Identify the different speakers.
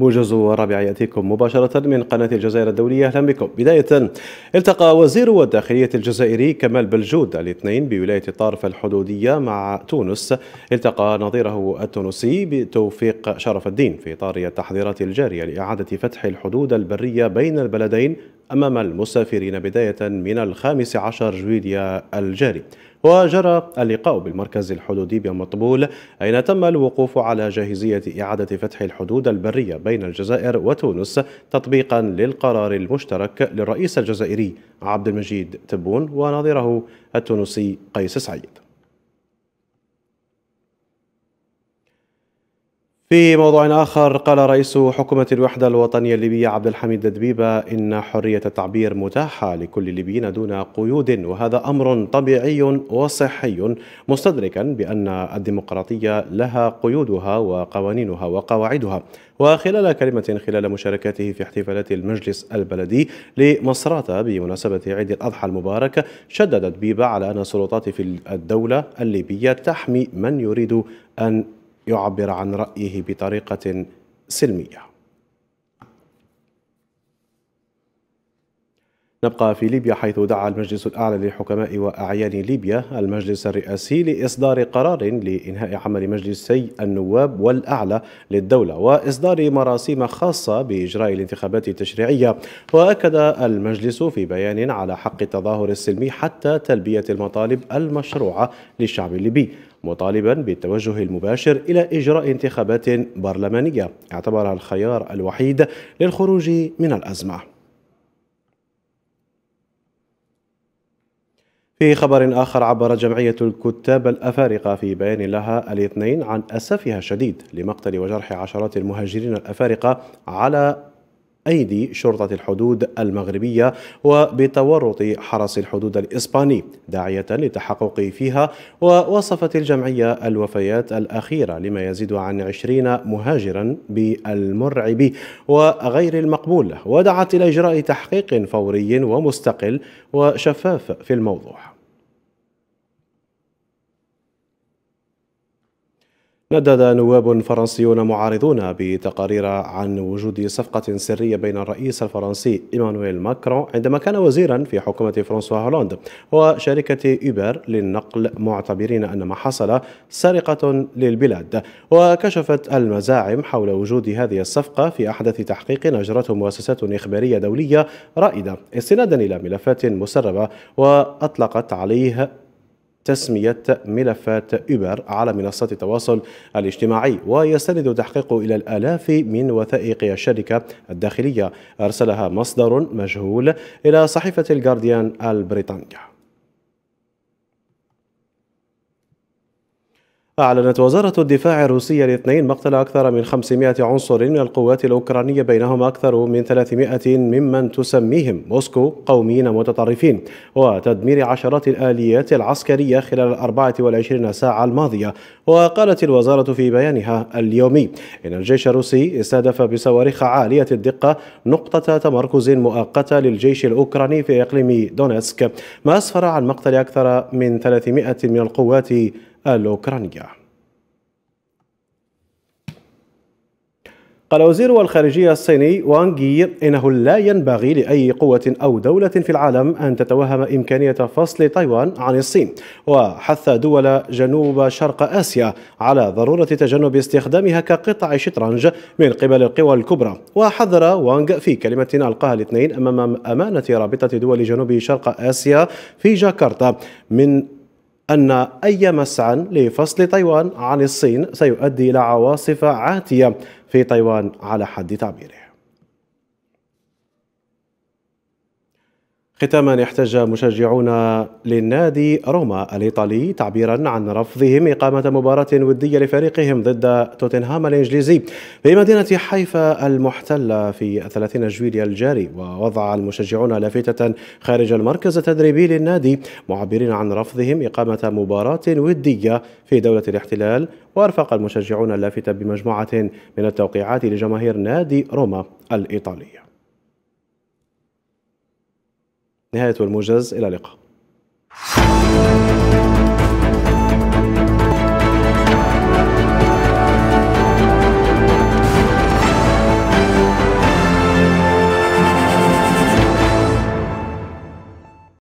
Speaker 1: موجز رابع يأتيكم مباشرة من قناة الجزائر الدولية أهلا بكم بداية التقى وزير الداخلية الجزائري كمال بلجود الاثنين بولاية الطارف الحدودية مع تونس التقى نظيره التونسي بتوفيق شرف الدين في إطار التحضيرات الجارية لإعادة فتح الحدود البرية بين البلدين أمام المسافرين بداية من الخامس عشر جويليا الجاري وجرى اللقاء بالمركز الحدودي بمطبول أين تم الوقوف على جاهزية إعادة فتح الحدود البرية بين الجزائر وتونس تطبيقا للقرار المشترك للرئيس الجزائري عبد المجيد تبون وناظره التونسي قيس سعيد في موضوع آخر قال رئيس حكومة الوحدة الوطنية الليبية عبد الحميد الدبيبة إن حرية التعبير متاحة لكل الليبيين دون قيود وهذا أمر طبيعي وصحي مستدركا بأن الديمقراطية لها قيودها وقوانينها وقواعدها وخلال كلمة خلال مشاركته في احتفالات المجلس البلدي لمصراتة بمناسبة عيد الأضحى المبارك شدد دبيبة على أن السلطات في الدولة الليبية تحمي من يريد أن يعبر عن رأيه بطريقة سلمية نبقى في ليبيا حيث دعا المجلس الأعلى للحكماء وأعيان ليبيا المجلس الرئاسي لإصدار قرار لإنهاء عمل مجلسي النواب والأعلى للدولة وإصدار مراسيم خاصة بإجراء الانتخابات التشريعية وأكد المجلس في بيان على حق التظاهر السلمي حتى تلبية المطالب المشروعة للشعب الليبي مطالبا بالتوجه المباشر إلى إجراء انتخابات برلمانية اعتبرها الخيار الوحيد للخروج من الأزمة في خبر آخر عبر جمعية الكتاب الأفارقة في بيان لها الاثنين عن أسفها الشديد لمقتل وجرح عشرات المهاجرين الأفارقة على أيدي شرطة الحدود المغربية وبتورط حرس الحدود الإسباني داعية للتحقق فيها ووصفت الجمعية الوفيات الأخيرة لما يزيد عن عشرين مهاجرا بالمرعب وغير المقبول ودعت إلى إجراء تحقيق فوري ومستقل وشفاف في الموضوع ندد نواب فرنسيون معارضون بتقارير عن وجود صفقة سرية بين الرئيس الفرنسي إيمانويل ماكرون عندما كان وزيرا في حكومة فرانسوا هولاند وشركة إيبر للنقل معتبرين أن ما حصل سرقة للبلاد وكشفت المزاعم حول وجود هذه الصفقة في أحدث تحقيق أجرته مؤسسات إخبارية دولية رائدة استنادا إلى ملفات مسربة وأطلقت عليه تسمية ملفات أوبر على منصات التواصل الاجتماعي ويستند تحقيقه إلى الآلاف من وثائق الشركة الداخلية أرسلها مصدر مجهول إلى صحيفة الجارديان البريطانية أعلنت وزارة الدفاع الروسية الاثنين مقتل أكثر من 500 عنصر من القوات الأوكرانية بينهم أكثر من 300 ممن تسميهم موسكو قوميين متطرفين وتدمير عشرات الآليات العسكرية خلال الأربعة والعشرين ساعة الماضية وقالت الوزارة في بيانها اليومي إن الجيش الروسي استهدف بصواريخ عالية الدقة نقطة تمركز مؤقتة للجيش الأوكراني في إقليم دونيسك ما أسفر عن مقتل أكثر من 300 من القوات الأوكرانية قال وزير الخارجية الصيني وانغ يي إنه لا ينبغي لأي قوة أو دولة في العالم أن تتوهم إمكانية فصل تايوان عن الصين وحث دول جنوب شرق آسيا على ضرورة تجنب استخدامها كقطع شطرنج من قبل القوى الكبرى وحذر وانغ في كلمة ألقاها الاثنين أمام أمانة رابطة دول جنوب شرق آسيا في جاكرتا من أن أي مسعى لفصل تايوان عن الصين سيؤدي إلى عواصف عاتية في تايوان على حد تعبيره ختاما احتج مشجعون للنادي روما الإيطالي تعبيرا عن رفضهم إقامة مباراة ودية لفريقهم ضد توتنهام الإنجليزي في مدينة حيفا المحتلة في 30 جويليا الجاري ووضع المشجعون لافتة خارج المركز التدريبي للنادي معبرين عن رفضهم إقامة مباراة ودية في دولة الاحتلال وأرفق المشجعون اللافتة بمجموعة من التوقيعات لجماهير نادي روما الإيطالية نهاية والموجز إلى اللقاء